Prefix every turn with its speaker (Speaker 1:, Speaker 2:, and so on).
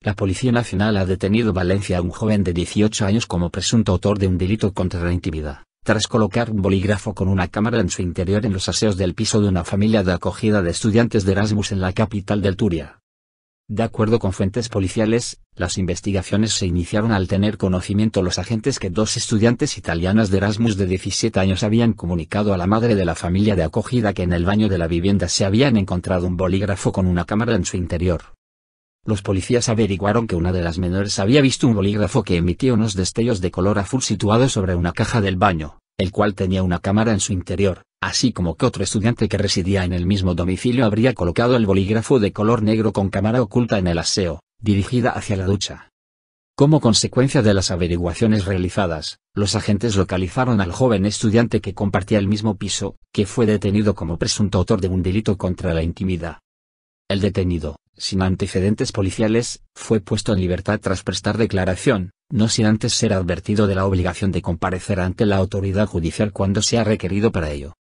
Speaker 1: La Policía Nacional ha detenido Valencia a un joven de 18 años como presunto autor de un delito contra la intimidad, tras colocar un bolígrafo con una cámara en su interior en los aseos del piso de una familia de acogida de estudiantes de Erasmus en la capital del Turia. De acuerdo con fuentes policiales, las investigaciones se iniciaron al tener conocimiento los agentes que dos estudiantes italianas de Erasmus de 17 años habían comunicado a la madre de la familia de acogida que en el baño de la vivienda se habían encontrado un bolígrafo con una cámara en su interior los policías averiguaron que una de las menores había visto un bolígrafo que emitía unos destellos de color azul situado sobre una caja del baño, el cual tenía una cámara en su interior, así como que otro estudiante que residía en el mismo domicilio habría colocado el bolígrafo de color negro con cámara oculta en el aseo, dirigida hacia la ducha. Como consecuencia de las averiguaciones realizadas, los agentes localizaron al joven estudiante que compartía el mismo piso, que fue detenido como presunto autor de un delito contra la intimidad. El detenido, sin antecedentes policiales, fue puesto en libertad tras prestar declaración, no sin antes ser advertido de la obligación de comparecer ante la autoridad judicial cuando sea requerido para ello.